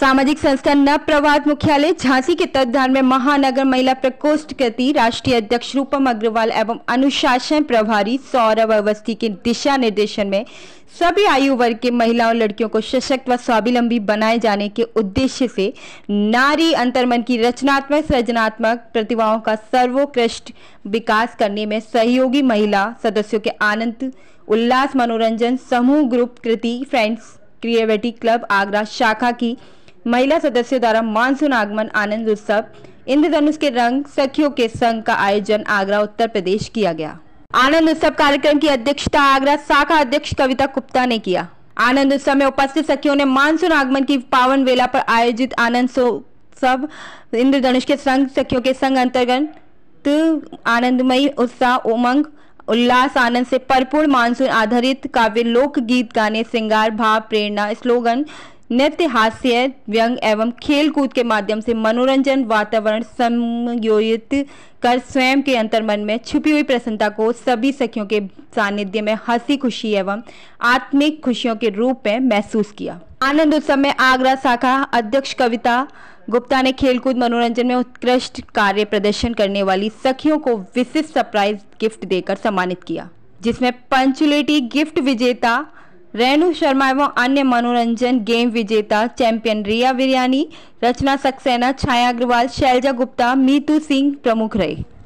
सामाजिक संस्था नव प्रवाद मुख्यालय झांसी के तत्वधान में महानगर महिला प्रकोष्ठ कृति राष्ट्रीय अध्यक्ष रूपम अग्रवाल एवं अनुशासन प्रभारी सौरभ अवस्थी के दिशा निर्देशन में सभी आयु वर्ग के महिलाओं लड़कियों को सशक्त व स्वावलंबी बनाए जाने के उद्देश्य से नारी अंतर्मन की रचनात्मक सृजनात्मक प्रतिभाओं का सर्वोत्कृष्ट विकास करने में सहयोगी महिला सदस्यों के आनंद उल्लास मनोरंजन समूह group Kriti friends creativity club Agra शाखा की महिला सदस्यों द्वारा मानसून आगमन आनंद उत्सव इंद्रधनुष के रंग सखियों के संघ का आयोजन आगरा उत्तर प्रदेश किया गया आनंद उत्सव कार्यक्रम की अध्यक्षता आगरा शाखा अध्यक्ष कविता गुप्ता ने किया आनंद उत्सव में उपस्थित सखियों ने मानसून आगमन की पावन वेला पर आयोजित आनंद उत्सव इंद्रधनुष के संघ सखियों के संघ अंतर्गत आनंदमयी उत्साह उमंग उल्लास आनंद से परपूर्ण मानसून आधारित काव्य लोक गीत गाने श्रृंगार भाव प्रेरणा स्लोगन नृत्य हास्य व्यंग एवं खेलकूद के माध्यम से मनोरंजन वातावरण समयोजित कर स्वयं के अंतर्मन में छुपी हुई प्रसन्नता को सभी सखियों के सानिध्य में हंसी खुशी एवं आत्मिक खुशियों के रूप में महसूस किया आनंद उत्सव में आगरा शाखा अध्यक्ष कविता गुप्ता ने खेलकूद मनोरंजन में उत्कृष्ट कार्य प्रदर्शन करने वाली सखियों को विशिष्ट सरप्राइज गिफ्ट देकर सम्मानित किया जिसमें पंचुलेटी गिफ्ट विजेता रेणु शर्मा एवं अन्य मनोरंजन गेम विजेता चैंपियन रिया बिरयानी रचना सक्सेना छाया अग्रवाल शैलजा गुप्ता मीतू सिंह प्रमुख रहे